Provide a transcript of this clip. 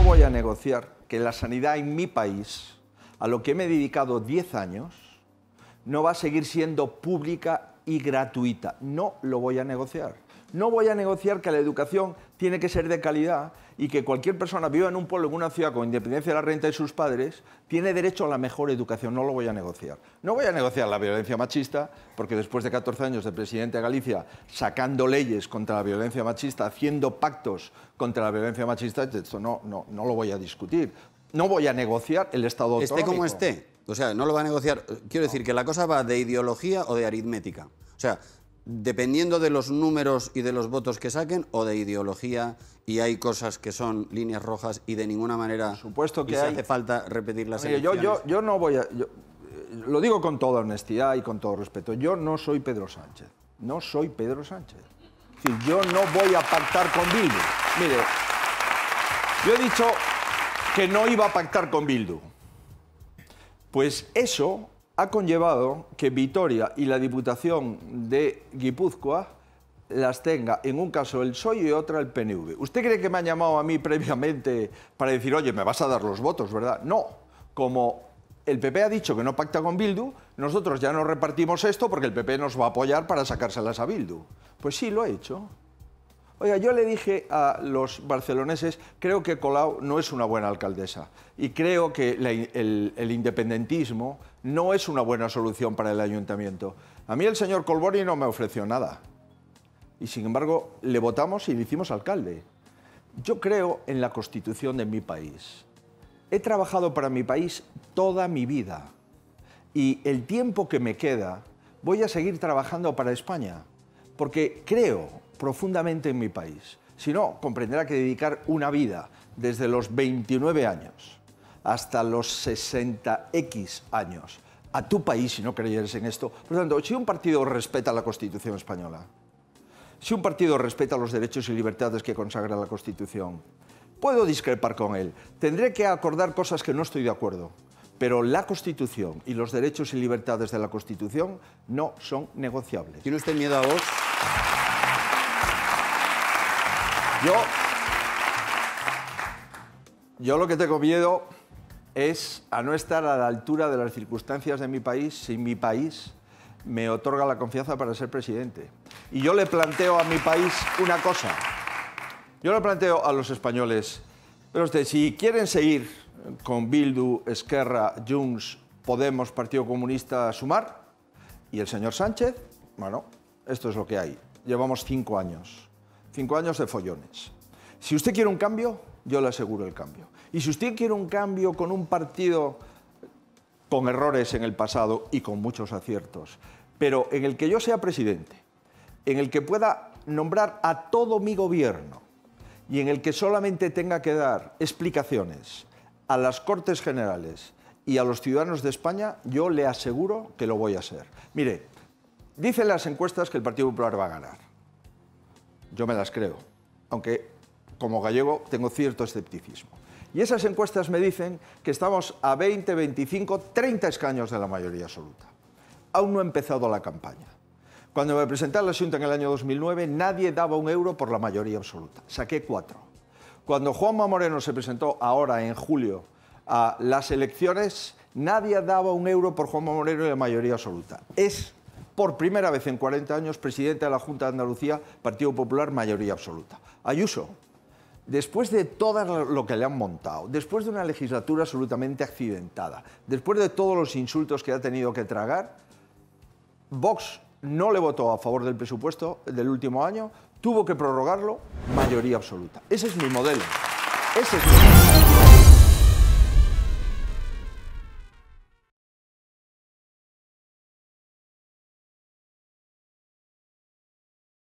no voy a negociar que la sanidad en mi país, a lo que me he dedicado 10 años, no va a seguir siendo pública y gratuita. No lo voy a negociar. No voy a negociar que la educación tiene que ser de calidad y que cualquier persona viva en un pueblo, en una ciudad, con independencia de la renta de sus padres, tiene derecho a la mejor educación. No lo voy a negociar. No voy a negociar la violencia machista, porque después de 14 años de presidente de Galicia sacando leyes contra la violencia machista, haciendo pactos contra la violencia machista, eso no, no, no lo voy a discutir. No voy a negociar el Estado autonómico. Esté como esté. O sea, no lo va a negociar. Quiero decir que la cosa va de ideología o de aritmética. O sea, dependiendo de los números y de los votos que saquen o de ideología y hay cosas que son líneas rojas y de ninguna manera supuesto que se hace falta repetirlas. yo, yo, yo no voy a... lo digo con toda honestidad y con todo respeto. Yo no soy Pedro Sánchez. No soy Pedro Sánchez. yo no voy a pactar con Bildu. Mire, yo he dicho que no iba a pactar con Bildu. Pues eso ha conllevado que Vitoria y la Diputación de Guipúzcoa las tenga, en un caso el PSOE y otra el PNV. ¿Usted cree que me ha llamado a mí previamente para decir, oye, me vas a dar los votos, verdad? No, como el PP ha dicho que no pacta con Bildu, nosotros ya no repartimos esto porque el PP nos va a apoyar para sacárselas a Bildu. Pues sí, lo ha hecho. Oiga, yo le dije a los barceloneses, creo que Colau no es una buena alcaldesa y creo que el, independentismo no es una buena solución para el ayuntamiento. A mí el señor Colbori no me ofreció nada y sin embargo le votamos y le hicimos alcalde. Yo creo en la constitución de mi país. He trabajado para mi país toda mi vida y el tiempo que me queda voy a seguir trabajando para España porque creo profundamente en mi país. Si no, comprenderá que dedicar una vida desde los 29 años hasta los 60X años a tu país si no creyeres en esto. Por lo tanto, si un partido respeta la Constitución española, si un partido respeta los derechos y libertades que consagra la Constitución, puedo discrepar con él, tendré que acordar cosas que no estoy de acuerdo, pero la Constitución y los derechos y libertades de la Constitución no son negociables. ¿Tiene usted miedo a vos? Yo, yo lo que tengo miedo es a no estar a la altura de las circunstancias de mi país si mi país me otorga la confianza para ser presidente. Y yo le planteo a mi país una cosa. Yo le planteo a los españoles, pero si quieren seguir con Bildu, Esquerra, Junts, Podemos, Partido Comunista, Sumar, y el señor Sánchez, bueno, esto es lo que hay. Llevamos cinco años. Cinco años de follones. Si usted quiere un cambio, yo le aseguro el cambio. Y si usted quiere un cambio con un partido con errores en el pasado y con muchos aciertos, pero en el que yo sea presidente, en el que pueda nombrar a todo mi gobierno y en el que solamente tenga que dar explicaciones a las Cortes Generales y a los ciudadanos de España, yo le aseguro que lo voy a hacer. Mire, dicen las encuestas que el Partido Popular va a ganar yo me las creo, aunque como gallego tengo cierto escepticismo. Y esas encuestas me dicen que estamos a 20, 25, 30 escaños de la mayoría absoluta. Aún no ha empezado la campaña. Cuando me presenté a la Junta en el año 2009, nadie daba un euro por la mayoría absoluta. Saqué cuatro. Cuando Juanma Moreno se presentó ahora, en julio, a las elecciones, nadie daba un euro por Juanma Moreno y la mayoría absoluta. Es por primera vez en 40 años, presidente de la Junta de Andalucía, Partido Popular, mayoría absoluta. Ayuso, después de todo lo que le han montado, después de una legislatura absolutamente accidentada, después de todos los insultos que ha tenido que tragar, Vox no le votó a favor del presupuesto del último año, tuvo que prorrogarlo, mayoría absoluta. Ese es mi modelo. Ese es mi modelo.